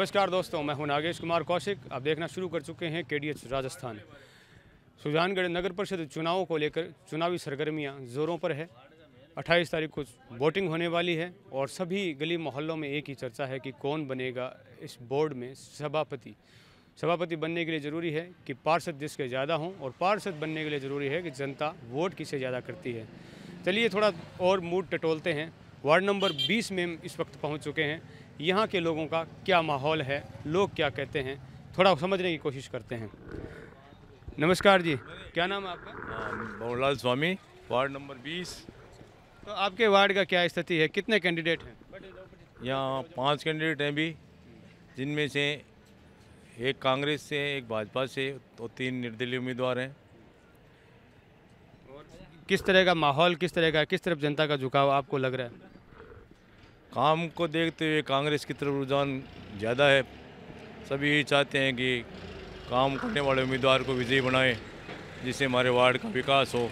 नमस्कार दोस्तों मैं हूं नागेश कुमार कौशिक आप देखना शुरू कर चुके हैं के राजस्थान सुजानगढ़ नगर परिषद चुनावों को लेकर चुनावी सरगर्मियां ज़ोरों पर है 28 तारीख को वोटिंग होने वाली है और सभी गली मोहल्लों में एक ही चर्चा है कि कौन बनेगा इस बोर्ड में सभापति सभापति बनने के लिए ज़रूरी है कि पार्षद जिसके ज़्यादा हों और पार्षद बनने के लिए ज़रूरी है कि जनता वोट किसे ज़्यादा करती है चलिए थोड़ा और मूड टटोलते हैं वार्ड नंबर 20 में इस वक्त पहुंच चुके हैं यहाँ के लोगों का क्या माहौल है लोग क्या कहते हैं थोड़ा समझने की कोशिश करते हैं नमस्कार जी क्या नाम है आपका मोहनलाल स्वामी वार्ड नंबर बीस तो आपके वार्ड का क्या स्थिति है कितने कैंडिडेट हैं यहाँ पांच कैंडिडेट हैं भी जिनमें से एक कांग्रेस से एक भाजपा से तो तीन निर्दलीय उम्मीदवार हैं किस तरह का माहौल किस तरह का किस तरफ जनता का झुकाव आपको लग रहा है काम को देखते हुए कांग्रेस की तरफ रुझान ज़्यादा है सभी यही चाहते हैं कि काम करने वाले उम्मीदवार को विजयी बनाएं जिससे हमारे वार्ड का विकास हो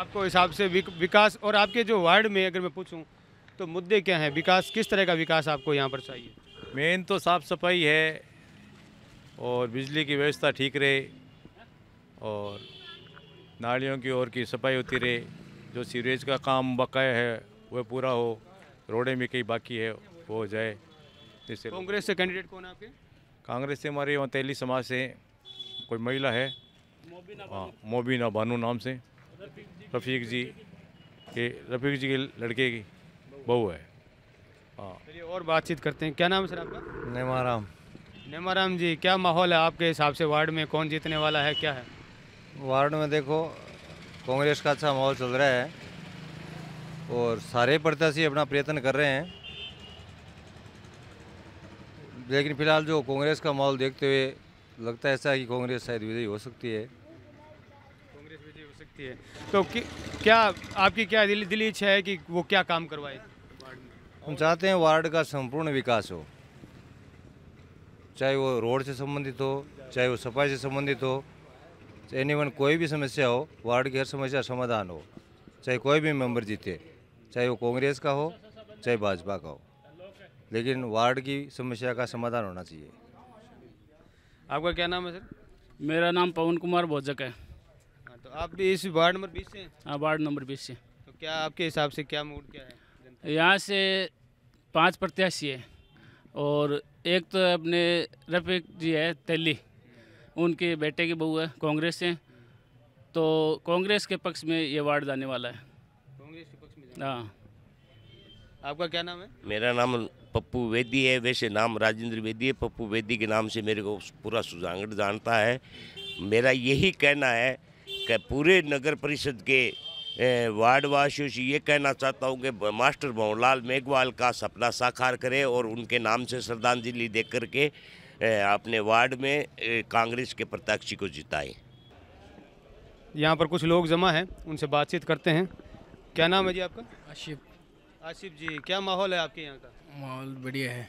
आपको हिसाब से विकास और आपके जो वार्ड में अगर मैं पूछूं तो मुद्दे क्या हैं विकास किस तरह का विकास आपको यहाँ पर चाहिए मेन तो साफ़ सफाई है और बिजली की व्यवस्था ठीक रहे और नालियों की ओर की सफाई होती रहे जो सीवरेज का काम बकाया है वह पूरा हो रोडे में कहीं बाकी है वो हो जाए जैसे कांग्रेस से कैंडिडेट कौन है आपके कांग्रेस से हमारे वहाँ तेली समाज से कोई महिला है हाँ मोबिना बानू नाम से रफीक जी के रफीक जी के लड़के की बहू है हाँ और बातचीत करते हैं क्या नाम है सर आपका नेमाराम नेमाराम जी क्या माहौल है आपके हिसाब से वार्ड में कौन जीतने वाला है क्या है वार्ड में देखो कांग्रेस का अच्छा माहौल चल रहा है और सारे प्रत्याशी अपना प्रयत्न कर रहे हैं लेकिन फिलहाल जो कांग्रेस का माहौल देखते हुए लगता है ऐसा कि कांग्रेस शायद विजयी हो सकती है कांग्रेस विजयी हो सकती है तो कि, क्या आपकी क्या दिल दिली इच्छा है कि वो क्या काम करवाए हम चाहते हैं वार्ड का संपूर्ण विकास हो चाहे वो रोड से संबंधित हो चाहे वो सफाई से संबंधित हो एनी वन कोई भी समस्या हो वार्ड की हर समस्या समाधान हो चाहे कोई भी मेंबर जीते चाहे वो कांग्रेस का हो चाहे भाजपा का हो लेकिन वार्ड की समस्या का समाधान होना चाहिए आपका क्या नाम है सर मेरा नाम पवन कुमार भोजक है हाँ, तो आप भी इस वार्ड नंबर बीस से हाँ वार्ड नंबर बीस से तो क्या आपके हिसाब से क्या मूड क्या है यहाँ से पांच प्रत्याशी है और एक तो अपने रफीक जी है दिल्ली उनके बेटे की बहू है कांग्रेस से तो कांग्रेस के पक्ष में ये वार्ड जाने वाला है कांग्रेस के पक्ष में हाँ आपका क्या नाम है मेरा नाम पप्पू वेदी है वैसे नाम राजेंद्र वेदी है पप्पू वेदी के नाम से मेरे को पूरा सुजांगड़ जानता है मेरा यही कहना है कि पूरे नगर परिषद के वार्ड वासियों से ये कहना चाहता हूँ कि मास्टर भवनलाल मेघवाल का सपना साकार करे और उनके नाम से श्रद्धांजलि दे करके अपने वार्ड में कांग्रेस के प्रत्याशी को जिताए यहाँ पर कुछ लोग जमा हैं उनसे बातचीत करते हैं क्या नाम है जी आपका आशिफ आशिफ जी क्या माहौल है आपके यहाँ का माहौल बढ़िया है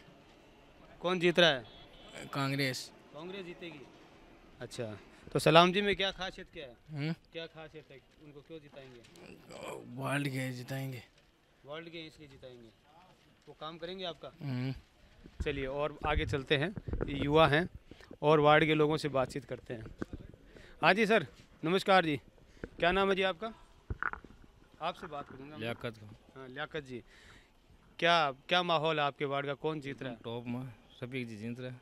कौन जीत रहा है कांग्रेस कांग्रेस जीतेगी अच्छा तो सलाम जी में क्या खासियत क्या है हुँ? हम्म? क्या खासियत है उनको क्यों जिताएंगे वर्ल्ड के जिताएंगे वर्ल्ड के इसलिए जिताएंगे वो काम करेंगे आपका हम्म। चलिए और आगे चलते हैं युवा हैं और वार्ड के लोगों से बातचीत करते हैं हाँ जी सर नमस्कार जी क्या नाम है जी आपका आपसे बात करूँगा लियाकत हाँ लियाकत जी क्या क्या माहौल है आपके वार्ड का कौन जीत रहा है टॉप में रफीक जी जीत रहे हैं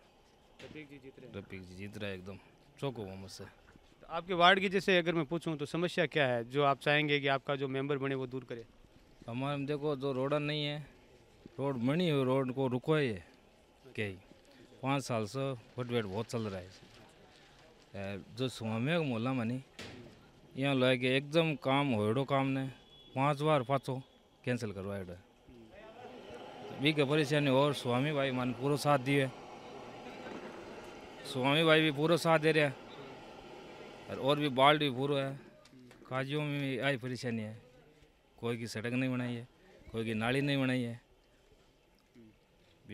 रफीक जी जीत रहे हैं रफीक जी जीत रहा है एकदम शौक हुआ मुझसे तो आपके वार्ड की जैसे अगर मैं पूछूँ तो समस्या क्या है जो आप चाहेंगे कि आपका जो मेम्बर बने वो दूर करे हमारे देखो जो रोड नहीं है रोड बनी हुई रोड को रुको है के पाँच साल से फुटवेट बहुत चल रहा है जो सुमे मोला मनी यहाँ लगे कि एकदम काम होड़ो काम ने पाँच बार पाँचों कैंसिल करवा के परेशानी और स्वामी भाई मान पूरा साथ दिए स्वामी भाई भी पूरा साथ दे रहे हैं और, और भी बाल्ट भी पूरा है काजियों में भी आई परेशानी है कोई की सड़क नहीं बनाई है कोई की नाली नहीं बनाई है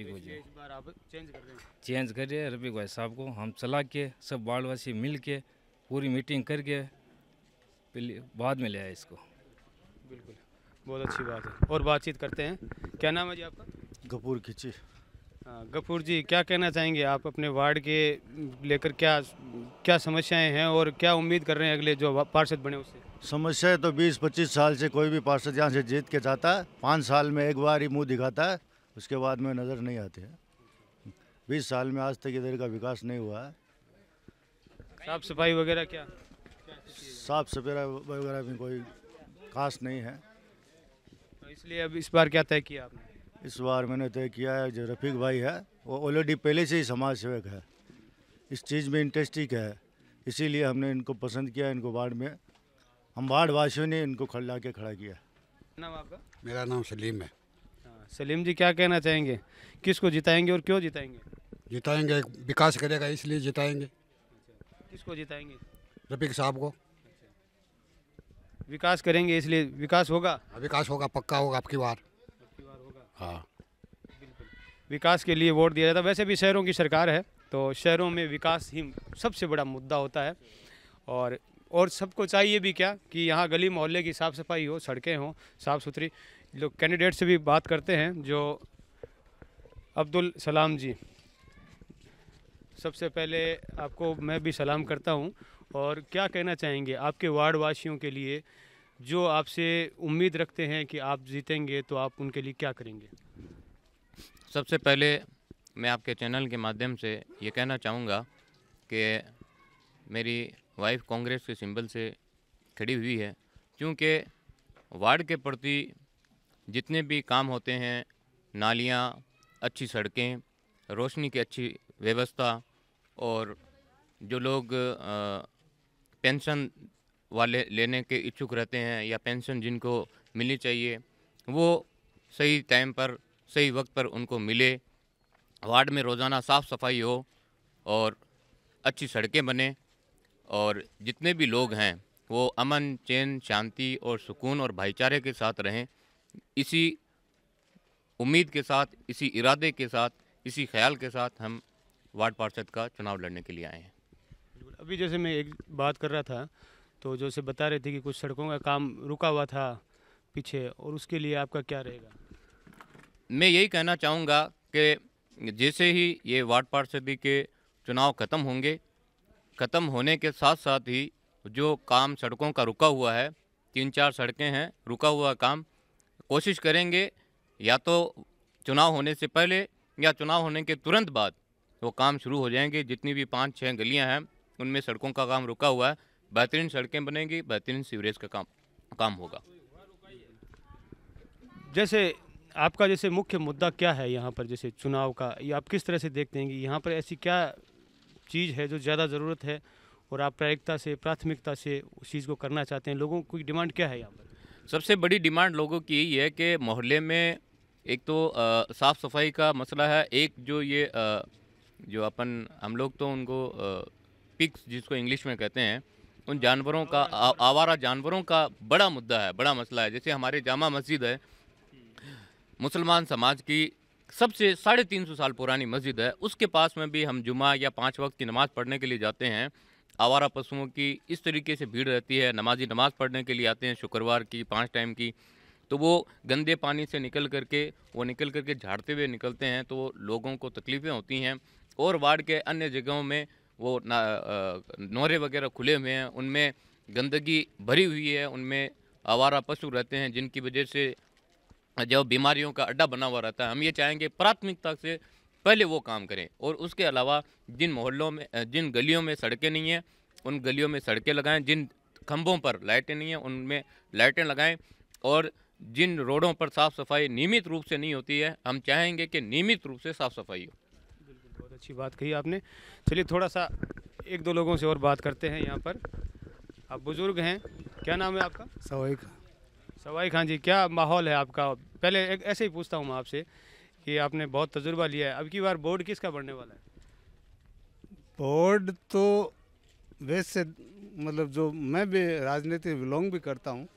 रफीक तो भाई इस बार आप चेंज कर रहे हैं चेंज कर रहे हैं रफीक भाई साहब को हम चला के सब बाढ़वासी मिल के पूरी मीटिंग करके बाद में ले आए इसको बिल्कुल बहुत अच्छी बात है और बातचीत करते हैं क्या नाम है जी आपका गफूर खिची गफूर जी क्या कहना चाहेंगे आप अपने वार्ड के लेकर क्या क्या समस्याएं हैं और क्या उम्मीद कर रहे हैं अगले जो पार्षद बने उससे समस्याएं तो 20-25 साल से कोई भी पार्षद यहाँ से जीत के जाता है पाँच साल में एक बार ही मुंह दिखाता है उसके बाद में नज़र नहीं आते हैं बीस साल में आज तक इधर का विकास नहीं हुआ है साफ सफाई वगैरह क्या साफ सफाई वगैरह में कोई खास नहीं है तो इसलिए अब इस बार क्या तय किया आपने इस बार मैंने तय किया है जो रफीक भाई है वो ऑलरेडी पहले से ही समाज सेवक है इस चीज़ में इंटरेस्टिक है इसीलिए हमने इनको पसंद किया इनको वार्ड में हम वार्ड वासियों ने इनको खड़ा के खड़ा किया नाम आपका मेरा नाम सलीम है सलीम जी क्या कहना चाहेंगे किसको जिताएंगे और क्यों जिताएंगे जिताएंगे विकास करेगा इसलिए जिताएंगे किसको जिताएंगे रफीक साहब को विकास करेंगे इसलिए विकास होगा हाँ, विकास होगा पक्का होगा आपकी बार हाँ विकास के लिए वोट दिया जाता है वैसे भी शहरों की सरकार है तो शहरों में विकास ही सबसे बड़ा मुद्दा होता है और और सबको चाहिए भी क्या कि यहाँ गली मोहल्ले की साफ़ सफाई हो सड़कें हों साफ़ सुथरी लोग कैंडिडेट से भी बात करते हैं जो अब्दुल सलाम जी सबसे पहले आपको मैं भी सलाम करता हूं और क्या कहना चाहेंगे आपके वार्ड वासियों के लिए जो आपसे उम्मीद रखते हैं कि आप जीतेंगे तो आप उनके लिए क्या करेंगे सबसे पहले मैं आपके चैनल के माध्यम से ये कहना चाहूँगा कि मेरी वाइफ कांग्रेस के सिंबल से खड़ी हुई है क्योंकि वार्ड के प्रति जितने भी काम होते हैं नालियाँ अच्छी सड़कें रोशनी की अच्छी व्यवस्था और जो लोग पेंशन वाले लेने के इच्छुक रहते हैं या पेंशन जिनको मिलनी चाहिए वो सही टाइम पर सही वक्त पर उनको मिले वार्ड में रोज़ाना साफ़ सफाई हो और अच्छी सड़कें बने और जितने भी लोग हैं वो अमन चैन शांति और सुकून और भाईचारे के साथ रहें इसी उम्मीद के साथ इसी इरादे के साथ इसी ख्याल के साथ हम वार्ड पार्षद का चुनाव लड़ने के लिए आए हैं अभी जैसे मैं एक बात कर रहा था तो जैसे बता रहे थे कि कुछ सड़कों का काम रुका हुआ था पीछे और उसके लिए आपका क्या रहेगा मैं यही कहना चाहूँगा कि जैसे ही ये वार्ड पार्षदी के चुनाव ख़त्म होंगे ख़त्म होने के साथ साथ ही जो काम सड़कों का रुका हुआ है तीन चार सड़कें हैं रुका हुआ काम कोशिश करेंगे या तो चुनाव होने से पहले या चुनाव होने के तुरंत बाद वो काम शुरू हो जाएंगे जितनी भी पाँच छः गलियाँ हैं उनमें सड़कों का काम रुका हुआ है बेहतरीन सड़कें बनेंगी बेहतरीन सीवरेज का काम काम होगा जैसे आपका जैसे मुख्य मुद्दा क्या है यहाँ पर जैसे चुनाव का ये आप किस तरह से देखते हैं कि यहाँ पर ऐसी क्या चीज़ है जो ज़्यादा ज़रूरत है और आप प्रायिकता से प्राथमिकता से उस चीज़ को करना चाहते हैं लोगों की डिमांड क्या है यहाँ पर सबसे बड़ी डिमांड लोगों की ये है कि मोहल्ले में एक तो साफ़ सफाई का मसला है एक जो ये आ, जो अपन हम लोग तो उनको पिक्स जिसको इंग्लिश में कहते हैं उन जानवरों का आ, आवारा जानवरों का बड़ा मुद्दा है बड़ा मसला है जैसे हमारे जामा मस्जिद है मुसलमान समाज की सबसे साढ़े तीन सौ साल पुरानी मस्जिद है उसके पास में भी हम जुमा या पाँच वक्त की नमाज़ पढ़ने के लिए जाते हैं आवारा पशुओं की इस तरीके से भीड़ रहती है नमाजी नमाज़ पढ़ने के लिए आते हैं शुक्रवार की पाँच टाइम की तो वो गंदे पानी से निकल करके वो निकल करके झाड़ते हुए निकलते हैं तो लोगों को तकलीफ़ें होती हैं और वार्ड के अन्य जगहों में वो नोरे वगैरह खुले हुए हैं उनमें गंदगी भरी हुई है उनमें आवारा पशु रहते हैं जिनकी वजह से जो बीमारियों का अड्डा बना हुआ रहता है हम ये चाहेंगे प्राथमिकता से पहले वो काम करें और उसके अलावा जिन मोहल्लों में जिन गलियों में सड़कें नहीं हैं उन गलियों में सड़कें लगाएं जिन खंभों पर लाइटें नहीं हैं उनमें लाइटें लगाएं और जिन रोडों पर साफ़ सफाई नियमित रूप से नहीं होती है हम चाहेंगे कि नियमित रूप से साफ़ सफाई हो बिल्कुल बहुत अच्छी बात कही आपने चलिए थोड़ा सा एक दो लोगों से और बात करते हैं यहाँ पर आप बुज़ुर्ग हैं क्या नाम है आपका सवाई खान सवाई खान जी क्या माहौल है आपका पहले एक ऐसे ही पूछता हूँ मैं आपसे कि आपने बहुत तजुर्बा लिया है अब की बार बोर्ड किसका बढ़ने वाला है बोर्ड तो वैसे मतलब जो मैं भी राजनीति बिलोंग भी करता हूँ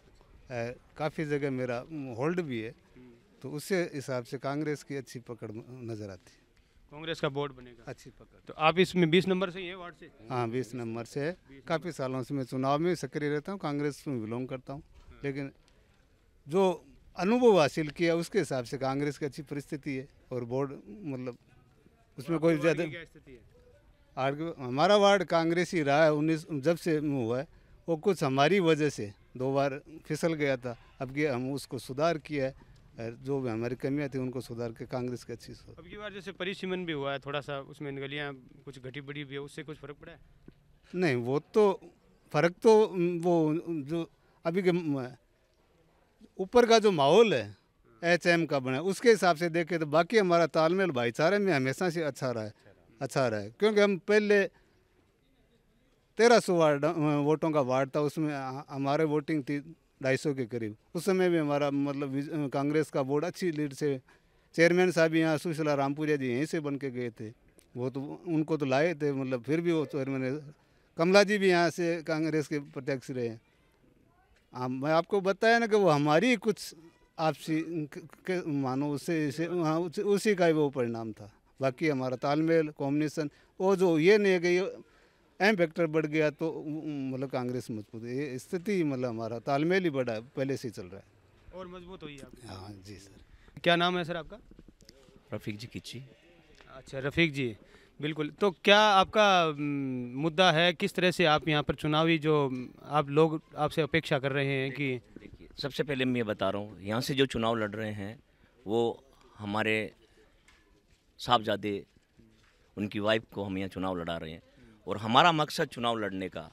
काफ़ी जगह मेरा होल्ड भी है तो उससे हिसाब से कांग्रेस की अच्छी पकड़ नज़र आती है कांग्रेस का बोर्ड बनेगा अच्छी पकड़ तो आप इसमें बीस नंबर से ही है वार्ड से हाँ बीस नंबर से है काफ़ी सालों से मैं चुनाव में सक्रिय रहता हूँ कांग्रेस में बिलोंग करता हूँ हाँ। लेकिन जो अनुभव हासिल किया उसके हिसाब से कांग्रेस की अच्छी परिस्थिति है और बोर्ड मतलब उसमें कोई ज़्यादा हमारा वार्ड कांग्रेस ही रहा है उन्नीस जब से हुआ है वो कुछ हमारी वजह से दो बार फिसल गया था अब ये हम उसको सुधार किया है जो भी हमारी कमियाँ थी उनको सुधार के कांग्रेस की अच्छी अब की बार जैसे परिसीमन भी हुआ है थोड़ा सा उसमें गलियाँ कुछ घटी बड़ी भी है उससे कुछ फर्क पड़ा है नहीं वो तो फर्क तो वो जो अभी के ऊपर का जो माहौल है एच एम का बना उसके हिसाब से देखें तो बाकी हमारा तालमेल भाईचारे में हमेशा से अच्छा रहा है अच्छा रहा है क्योंकि हम पहले तेरह सौ वार्ड वोटों का वार्ड था उसमें हमारे वोटिंग थी ढाई सौ के करीब उस समय भी हमारा मतलब कांग्रेस का बोर्ड अच्छी लीड से चेयरमैन साहब यहाँ सुशीला रामपुरिया जी यहीं से बन के गए थे वो तो उनको तो लाए थे मतलब फिर भी वो चेयरमैन कमला जी भी यहाँ से कांग्रेस के प्रत्यक्ष रहे हैं आप मैं आपको बताया ना कि वो हमारी कुछ आपसी के मानो उससे इसे हाँ उसी, उसी का वो परिणाम था बाकी हमारा तालमेल कॉम्बिनेशन वो जो ये नहीं है कि एम फैक्टर बढ़ गया तो मतलब कांग्रेस मजबूत ये स्थिति मतलब हमारा तालमेल ही बढ़ा पहले से चल रहा है और मजबूत हुई हाँ जी सर क्या नाम है सर आपका रफीक जी किची अच्छा रफीक जी बिल्कुल तो क्या आपका मुद्दा है किस तरह से आप यहाँ पर चुनावी जो आप लोग आपसे अपेक्षा कर रहे हैं कि सबसे पहले मैं ये बता रहा हूँ यहाँ से जो चुनाव लड़ रहे हैं वो हमारे साहबजादे उनकी वाइफ को हम यहाँ चुनाव लड़ा रहे हैं और हमारा मकसद चुनाव लड़ने का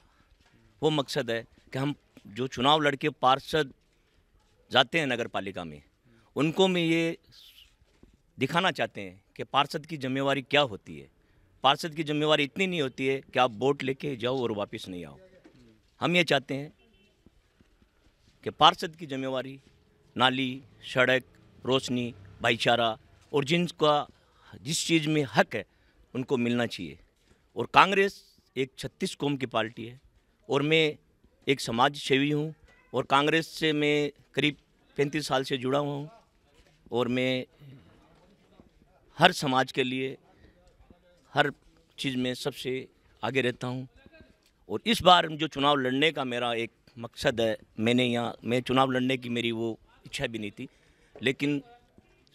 वो मकसद है कि हम जो चुनाव लड़ के पार्षद जाते हैं नगर पालिका में उनको मैं ये दिखाना चाहते हैं कि पार्षद की जिम्मेवारी क्या होती है पार्षद की जिम्मेवारी इतनी नहीं होती है कि आप वोट लेके जाओ और वापस नहीं आओ हम ये चाहते हैं कि पार्षद की जिम्मेवारी नाली सड़क रोशनी भाईचारा और जिनका जिस चीज़ में हक है उनको मिलना चाहिए और कांग्रेस एक छत्तीस कौम की पार्टी है और मैं एक समाज सेवी हूँ और कांग्रेस से मैं करीब पैंतीस साल से जुड़ा हुआ हूँ और मैं हर समाज के लिए हर चीज़ में सबसे आगे रहता हूँ और इस बार जो चुनाव लड़ने का मेरा एक मकसद है मैंने यहाँ मैं चुनाव लड़ने की मेरी वो इच्छा भी नहीं थी लेकिन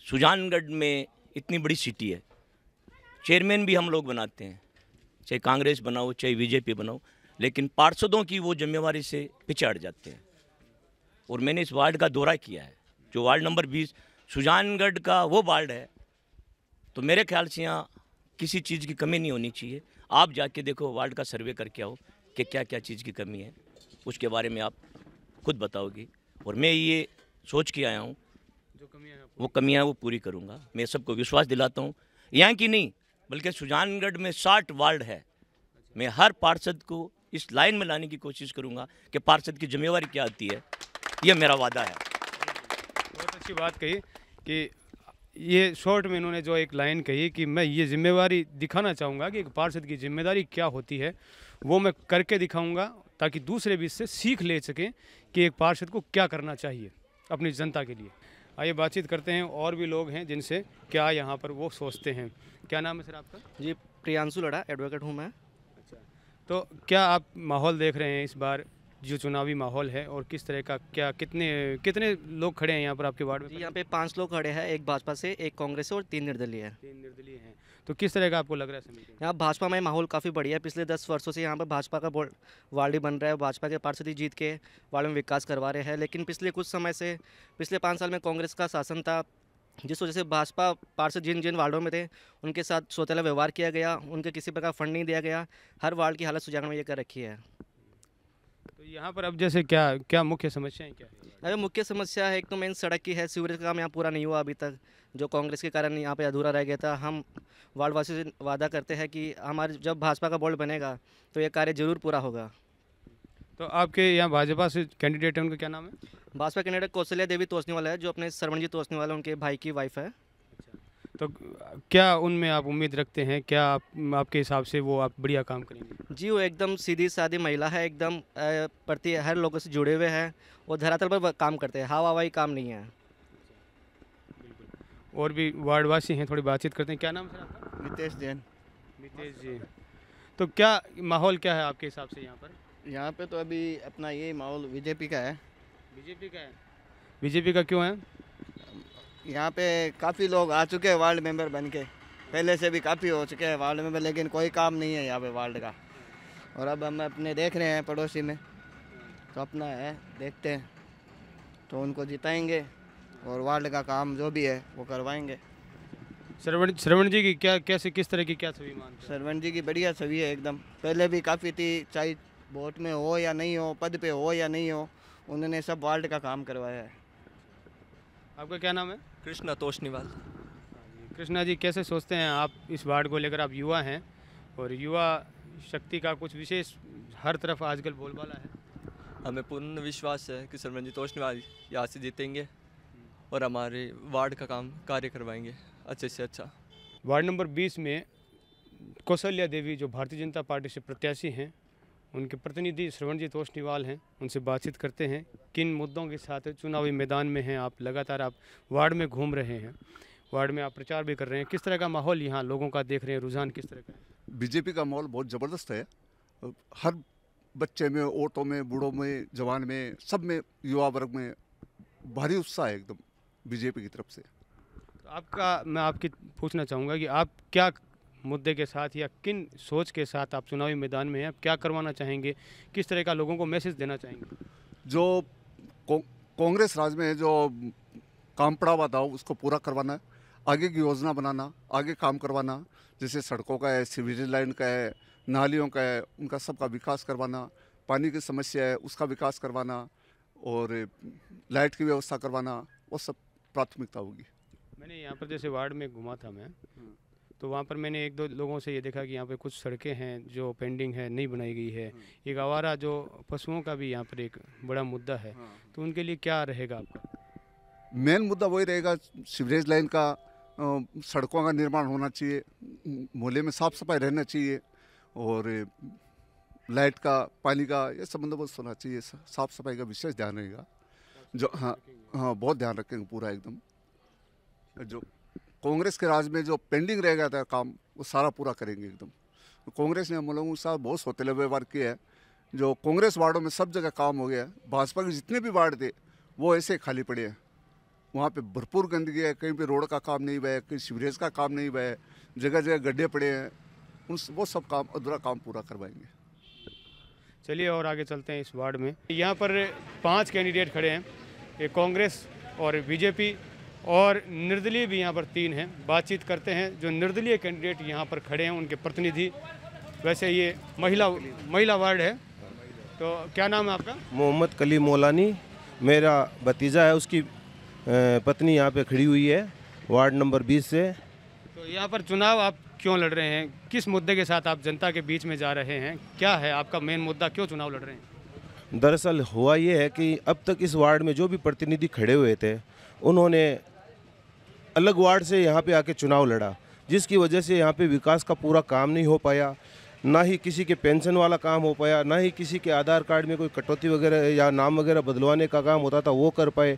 सुजानगढ़ में इतनी बड़ी सिटी है चेयरमैन भी हम लोग बनाते हैं चाहे कांग्रेस बनाओ चाहे बीजेपी बनाओ लेकिन पार्षदों की वो जिम्मेवारी से पीछे हट जाते हैं और मैंने इस वार्ड का दौरा किया है जो वार्ड नंबर बीस सुजानगढ़ का वो वार्ड है तो मेरे ख्याल से यहाँ किसी चीज़ की कमी नहीं होनी चाहिए आप जाके देखो वार्ड का सर्वे करके आओ कि क्या क्या चीज़ की कमी है उसके बारे में आप खुद बताओगे और मैं ये सोच के आया हूँ जो कमियाँ वो कमियाँ वो पूरी करूँगा मैं सबको विश्वास दिलाता हूँ यहाँ की नहीं बल्कि सुजानगढ़ में साठ वार्ड है अच्छा। मैं हर पार्षद को इस लाइन में लाने की कोशिश करूँगा कि पार्षद की जिम्मेवारी क्या आती है ये मेरा वादा है बहुत अच्छी बात कही कि ये शॉर्ट में इन्होंने जो एक लाइन कही कि मैं ये जिम्मेवारी दिखाना चाहूँगा कि एक पार्षद की जिम्मेदारी क्या होती है वो मैं करके दिखाऊँगा ताकि दूसरे भी इससे सीख ले सकें कि एक पार्षद को क्या करना चाहिए अपनी जनता के लिए आइए बातचीत करते हैं और भी लोग हैं जिनसे क्या यहाँ पर वो सोचते हैं क्या नाम है सर आपका जी प्रियांशु लड़ा एडवोकेट हूँ मैं अच्छा तो क्या आप माहौल देख रहे हैं इस बार जो चुनावी माहौल है और किस तरह का क्या कितने कितने लोग खड़े हैं यहाँ पर आपके वार्ड में यहाँ पे पाँच लोग खड़े हैं एक भाजपा से एक कांग्रेस से और तीन निर्दलीय है तीन निर्दलीय हैं तो किस तरह का आपको लग रहा है यहाँ भाजपा में माहौल काफ़ी बढ़िया है पिछले दस वर्षों से यहाँ पर भाजपा का वार्ड बन रहा है भाजपा के पार्षदी जीत के वार्ड में विकास करवा रहे हैं लेकिन पिछले कुछ समय से पिछले पाँच साल में कांग्रेस का शासन था जिस वजह से भाजपा पार्षद जिन जिन वार्डों में थे उनके साथ सोतेला व्यवहार किया गया उनके किसी प्रकार फंड नहीं दिया गया हर वार्ड की हालत सुजागण में ये कर रखी है तो यहाँ पर अब जैसे क्या क्या मुख्य समस्याएं क्या अरे मुख्य समस्या है एक तो मेन सड़क की है सीवरेज का काम यहाँ पूरा नहीं हुआ अभी तक जो कांग्रेस के कारण यहाँ पे अधूरा रह गया था हम वार्डवासियों से वादा करते हैं कि हमारे जब भाजपा का बोर्ड बनेगा तो ये कार्य जरूर पूरा होगा तो आपके यहाँ भाजपा से कैंडिडेट है उनका क्या नाम है भाजपा कैंडिडेट कौशल्या देवी तोसने वाला है जो अपने सरवणजी तोसने वाला उनके भाई की वाइफ है तो क्या उनमें आप उम्मीद रखते हैं क्या आप आपके हिसाब से वो आप बढ़िया काम करेंगे जी वो एकदम सीधी सादी महिला है एकदम प्रति हर लोगों से जुड़े हुए हैं और धरातल पर काम करते हैं हवा हवाई काम नहीं है और भी वार्डवासी हैं थोड़ी बातचीत करते हैं क्या नाम सर आपका नितेश जैन नितेश जी तो क्या माहौल क्या है आपके हिसाब से यहाँ पर यहाँ पे तो अभी अपना ये माहौल बीजेपी का है बीजेपी का है बीजेपी का क्यों है यहाँ पे काफ़ी लोग आ चुके हैं वार्ड मेंबर बन के पहले से भी काफ़ी हो चुके हैं वार्ड मेंबर लेकिन कोई काम नहीं है यहाँ पे वार्ड का और अब हम अपने देख रहे हैं पड़ोसी में तो अपना है देखते हैं तो उनको जिताएंगे और वार्ड का काम जो भी है वो करवाएंगे श्रवण श्रवण जी की क्या कैसे किस तरह की क्या छवि मान श्रवण जी की बढ़िया छवि है एकदम पहले भी काफ़ी थी चाहे वोट में हो या नहीं हो पद पे हो या नहीं हो उन्होंने सब वार्ड का काम करवाया है आपका क्या नाम है कृष्णा तोशनीवाल कृष्णा जी कैसे सोचते हैं आप इस वार्ड को लेकर आप युवा हैं और युवा शक्ति का कुछ विशेष हर तरफ आजकल बोलबाला है हमें पूर्ण विश्वास है कि सरमनजीत तोशनीवाल यहाँ से जीतेंगे और हमारे वार्ड का काम कार्य करवाएंगे अच्छे से अच्छा वार्ड नंबर बीस में कौशल्या देवी जो भारतीय जनता पार्टी से प्रत्याशी हैं उनके प्रतिनिधि श्रवणजीत ओशनीवाल हैं उनसे बातचीत करते हैं किन मुद्दों के साथ चुनावी मैदान में हैं आप लगातार आप वार्ड में घूम रहे हैं वार्ड में आप प्रचार भी कर रहे हैं किस तरह का माहौल यहाँ लोगों का देख रहे हैं रुझान किस तरह का बीजेपी का माहौल बहुत ज़बरदस्त है हर बच्चे में औरतों में बूढ़ों में जवान में सब में युवा वर्ग में भारी उत्साह है एकदम बीजेपी की तरफ से तो आपका मैं आपकी पूछना चाहूँगा कि आप क्या मुद्दे के साथ या किन सोच के साथ आप चुनावी मैदान में हैं आप क्या करवाना चाहेंगे किस तरह का लोगों को मैसेज देना चाहेंगे जो कांग्रेस राज में जो काम पड़ा हुआ था उसको पूरा करवाना है आगे की योजना बनाना आगे काम करवाना जैसे सड़कों का है सीवरेज लाइन का है नालियों का है उनका सबका विकास करवाना पानी की समस्या है उसका विकास करवाना और लाइट की व्यवस्था करवाना वो सब प्राथमिकता होगी मैंने यहाँ पर जैसे वार्ड में घुमा था मैं हम्म। तो वहाँ पर मैंने एक दो लोगों से ये देखा कि यहाँ पर कुछ सड़कें हैं जो पेंडिंग है नहीं बनाई गई है हम्म। एक आवारा जो पशुओं का भी यहाँ पर एक बड़ा मुद्दा है हाँ। तो उनके लिए क्या रहेगा आपका मेन मुद्दा वही रहेगा सीवरेज लाइन का सड़कों का निर्माण होना चाहिए मोहल्ले में साफ सफाई रहना चाहिए और लाइट का पानी का यह सब बंदोबस्त होना चाहिए साफ सफाई का विशेष ध्यान रहेगा जो हाँ हाँ बहुत ध्यान रखेंगे पूरा एकदम जो कांग्रेस के राज में जो पेंडिंग रह गया था काम वो सारा पूरा करेंगे एकदम तो कांग्रेस ने हम लोगों के साथ बहुत सौतेले व्यवहार किया है जो कांग्रेस वार्डों में सब जगह काम हो गया है भाजपा के जितने भी वार्ड थे वो ऐसे खाली पड़े हैं वहाँ पे भरपूर गंदगी है कहीं पे रोड का काम नहीं हुआ है कहीं सीवरेज का काम नहीं हुआ है जगह जगह गड्ढे पड़े हैं उन वो सब काम अधूरा काम पूरा करवाएंगे चलिए और आगे चलते हैं इस वार्ड में यहाँ पर पांच कैंडिडेट खड़े हैं एक कांग्रेस और बीजेपी और निर्दलीय भी यहाँ पर तीन हैं बातचीत करते हैं जो निर्दलीय कैंडिडेट यहाँ पर खड़े हैं उनके प्रतिनिधि वैसे ये महिला महिला वार्ड है तो क्या नाम है आपका मोहम्मद कली मौलानी मेरा भतीजा है उसकी पत्नी यहाँ पे खड़ी हुई है वार्ड नंबर 20 से तो यहाँ पर चुनाव आप क्यों लड़ रहे हैं किस मुद्दे के साथ आप जनता के बीच में जा रहे हैं क्या है आपका मेन मुद्दा क्यों चुनाव लड़ रहे हैं दरअसल हुआ ये है कि अब तक इस वार्ड में जो भी प्रतिनिधि खड़े हुए थे उन्होंने अलग वार्ड से यहाँ पे आके चुनाव लड़ा जिसकी वजह से यहाँ पे विकास का पूरा काम नहीं हो पाया ना ही किसी के पेंशन वाला काम हो पाया ना ही किसी के आधार कार्ड में कोई कटौती वगैरह या नाम वगैरह बदलवाने का काम होता था वो कर पाए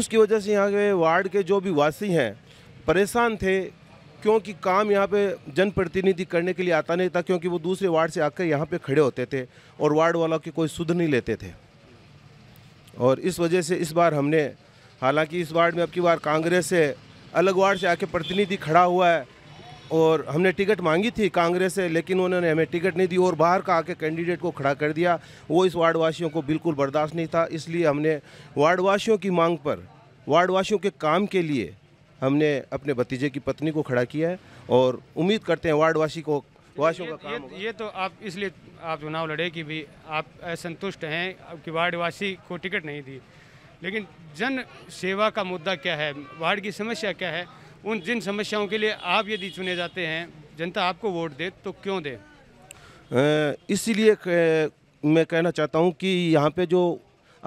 उसकी वजह से यहाँ के वार्ड के जो भी वासी हैं परेशान थे क्योंकि काम यहाँ पे जनप्रतिनिधि करने के लिए आता नहीं था क्योंकि वो दूसरे वार्ड से आकर यहाँ पे खड़े होते थे और वार्ड वालों की कोई सुध नहीं लेते थे और इस वजह से इस बार हमने हालांकि इस वार्ड में अब की बार कांग्रेस से अलग वार्ड से आके प्रतिनिधि खड़ा हुआ है और हमने टिकट मांगी थी कांग्रेस से लेकिन उन्होंने हमें टिकट नहीं दी और बाहर का आके कैंडिडेट को खड़ा कर दिया वो इस वार्डवासियों को बिल्कुल बर्दाश्त नहीं था इसलिए हमने वार्डवासियों की मांग पर वार्डवासियों के काम के लिए हमने अपने भतीजे की पत्नी को खड़ा किया है और उम्मीद करते हैं वार्डवासी को वासियों का काम ये, ये तो आप इसलिए आप चुनाव लड़े कि भी आप असंतुष्ट हैं कि वार्डवासी को टिकट नहीं दी लेकिन जन सेवा का मुद्दा क्या है वार्ड की समस्या क्या है उन जिन समस्याओं के लिए आप यदि चुने जाते हैं जनता आपको वोट दे तो क्यों दे इसीलिए मैं कहना चाहता हूं कि यहाँ पे जो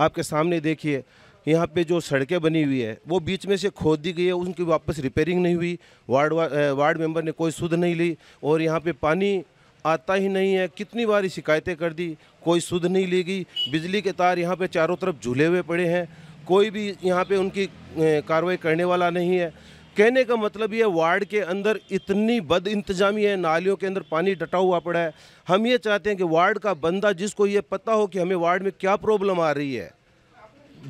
आपके सामने देखिए यहाँ पे जो सड़कें बनी हुई है वो बीच में से खोद दी गई है उनकी वापस रिपेयरिंग नहीं हुई वार्ड वार्ड मेंबर ने कोई सुध नहीं ली और यहाँ पे पानी आता ही नहीं है कितनी बार शिकायतें कर दी कोई सुध नहीं ली गई बिजली के तार यहाँ पे चारों तरफ झूले हुए पड़े हैं कोई भी यहाँ पे उनकी कार्रवाई करने वाला नहीं है कहने का मतलब ये वार्ड के अंदर इतनी बद इंतजामी है नालियों के अंदर पानी डटा हुआ पड़ा है हम ये चाहते हैं कि वार्ड का बंदा जिसको ये पता हो कि हमें वार्ड में क्या प्रॉब्लम आ रही है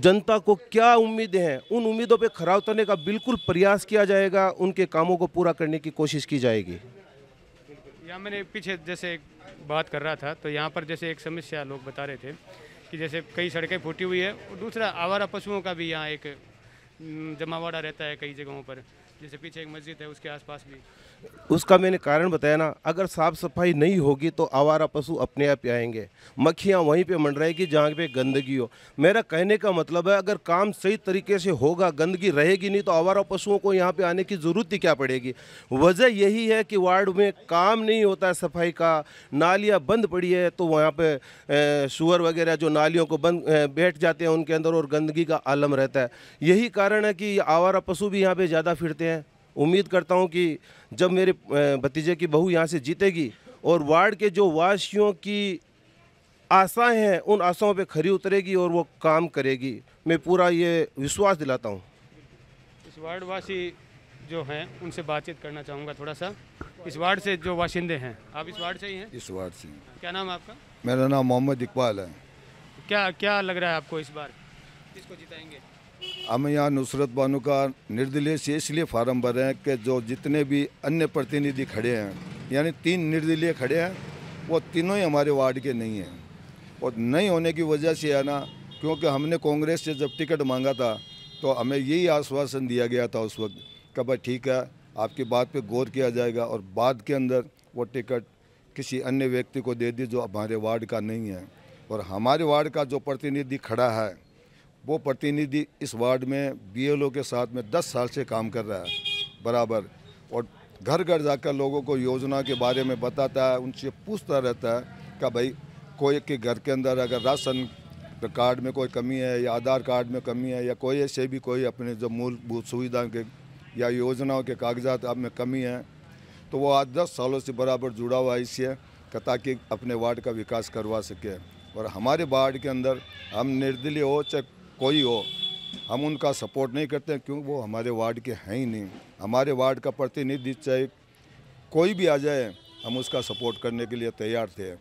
जनता को क्या उम्मीदें हैं उन उम्मीदों पे खरा उतरने का बिल्कुल प्रयास किया जाएगा उनके कामों को पूरा करने की कोशिश की जाएगी यहाँ मैंने पीछे जैसे बात कर रहा था तो यहाँ पर जैसे एक समस्या लोग बता रहे थे कि जैसे कई सड़कें फूटी हुई है और दूसरा आवारा पशुओं का भी यहाँ एक जमावाड़ा रहता है कई जगहों पर जैसे पीछे एक मस्जिद है उसके आसपास भी उसका मैंने कारण बताया ना अगर साफ सफाई नहीं होगी तो आवारा पशु अपने आप आएंगे मक्खियाँ वहीं पे मंडराएगी जहाँ पे गंदगी हो मेरा कहने का मतलब है अगर काम सही तरीके से होगा गंदगी रहेगी नहीं तो आवारा पशुओं को यहाँ पे आने की ज़रूरत ही क्या पड़ेगी वजह यही है कि वार्ड में काम नहीं होता है सफाई का नालियाँ बंद पड़ी है तो वहाँ पर शुअर वगैरह जो नालियों को बंद बैठ जाते हैं उनके अंदर और गंदगी का आलम रहता है यही कारण है कि आवारा पशु भी यहाँ पर ज़्यादा फिरते हैं उम्मीद करता हूँ कि जब मेरे भतीजे की बहू यहाँ से जीतेगी और वार्ड के जो वासियों की आशाएं हैं उन आशाओं पे खरी उतरेगी और वो काम करेगी मैं पूरा ये विश्वास दिलाता हूँ इस वार्डवासी जो हैं उनसे बातचीत करना चाहूँगा थोड़ा सा इस वार्ड से जो वाशिंदे हैं आप इस वार्ड से ही हैं इस वार्ड से क्या नाम आपका मेरा नाम मोहम्मद इकबाल है क्या क्या लग रहा है आपको इस बार किसको जिताएंगे हम यहाँ नुसरत बानो का निर्दलीय से इसलिए फार्म भरे हैं कि जो जितने भी अन्य प्रतिनिधि खड़े हैं यानी तीन निर्दलीय खड़े हैं वो तीनों ही हमारे वार्ड के नहीं हैं और नहीं होने की वजह से है ना क्योंकि हमने कांग्रेस से जब टिकट मांगा था तो हमें यही आश्वासन दिया गया था उस वक्त कि भाई ठीक है आपकी बात पे गौर किया जाएगा और बाद के अंदर वो टिकट किसी अन्य व्यक्ति को दे दी जो हमारे वार्ड का नहीं है और हमारे वार्ड का जो प्रतिनिधि खड़ा है वो प्रतिनिधि इस वार्ड में बीएलओ के साथ में दस साल से काम कर रहा है बराबर और घर घर जाकर लोगों को योजना के बारे में बताता है उनसे पूछता रहता है कि भाई कोई के घर के अंदर अगर राशन कार्ड में कोई कमी है या आधार कार्ड में कमी है या कोई ऐसे भी कोई अपने जो मूलभूत सुविधा के या योजनाओं के कागजात आप में कमी है तो वो आज दस सालों से बराबर जुड़ा हुआ है इससे ताकि अपने वार्ड का विकास करवा सके और हमारे वार्ड के अंदर हम निर्दलीय हो चाहे कोई हो हम उनका सपोर्ट नहीं करते क्यों वो हमारे वार्ड के हैं ही नहीं हमारे वार्ड का प्रतिनिधि चाहे कोई भी आ जाए हम उसका सपोर्ट करने के लिए तैयार थे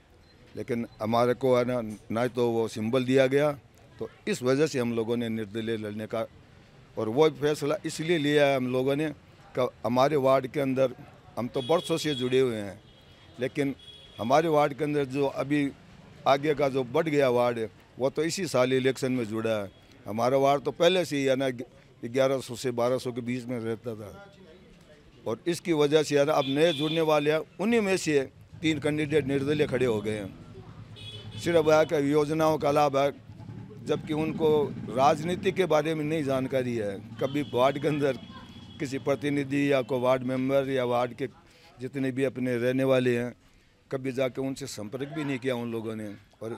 लेकिन हमारे को है ना ना तो वो सिंबल दिया गया तो इस वजह से हम लोगों ने निर्दलीय लड़ने का और वो फैसला इसलिए लिया है हम लोगों ने कि हमारे वार्ड के अंदर हम तो बरसों से जुड़े हुए हैं लेकिन हमारे वार्ड के अंदर जो अभी आगे का जो बढ़ गया वार्ड है वो तो इसी साल इलेक्शन में जुड़ा है हमारा वार तो पहले से ही यानी ग्यारह सौ से बारह सौ के बीच में रहता था और इसकी वजह से यानी अब नए जुड़ने वाले हैं उन्हीं में से तीन कैंडिडेट निर्दलीय खड़े हो गए हैं सिर्फ वह का योजनाओं का लाभ है जबकि उनको राजनीति के बारे में नहीं जानकारी है कभी वार्ड के अंदर किसी प्रतिनिधि या को वार्ड मेंबर या वार्ड के जितने भी अपने रहने वाले हैं कभी जाके उनसे संपर्क भी नहीं किया उन लोगों ने और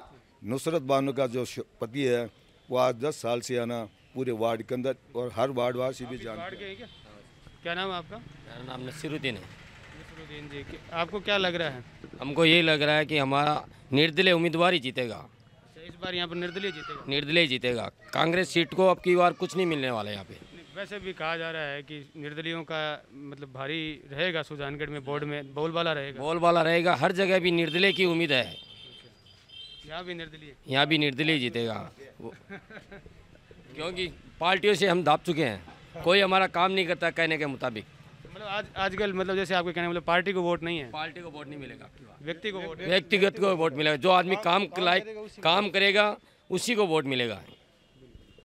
नुसरत बानो का जो पति है वो आज दस साल से आना पूरे वार्ड के अंदर और हर वार्ड वासी भी जानते हैं क्या? क्या नाम आपका मेरा नाम नसीरुद्दीन है नसीरुद्दीन जी आपको क्या लग रहा है हमको यही लग रहा है कि हमारा निर्दलीय उम्मीदवार ही जीतेगा अच्छा, इस बार यहाँ पर निर्दलीय जीतेगा निर्दलीय जीतेगा कांग्रेस सीट को अब की बार कुछ नहीं मिलने वाला यहाँ पे वैसे भी कहा जा रहा है कि निर्दलियों का मतलब भारी रहेगा सुजानगढ़ में बोर्ड में बोलबाला रहेगा बोलबाला रहेगा हर जगह भी निर्दलीय की उम्मीद है यहाँ भी निर्दलीय यहाँ भी निर्दलीय जीतेगा क्योंकि पार्टियों से हम दाप चुके हैं कोई हमारा काम नहीं करता कहने के मुताबिक मतलब आज आजकल मतलब जैसे आपके कहने मतलब पार्टी को वोट नहीं है पार्टी को वोट नहीं मिलेगा व्यक्ति को वोट व्यक्तिगत को वोट मिलेगा जो आदमी काम लाइक काम करेगा उसी को वोट मिलेगा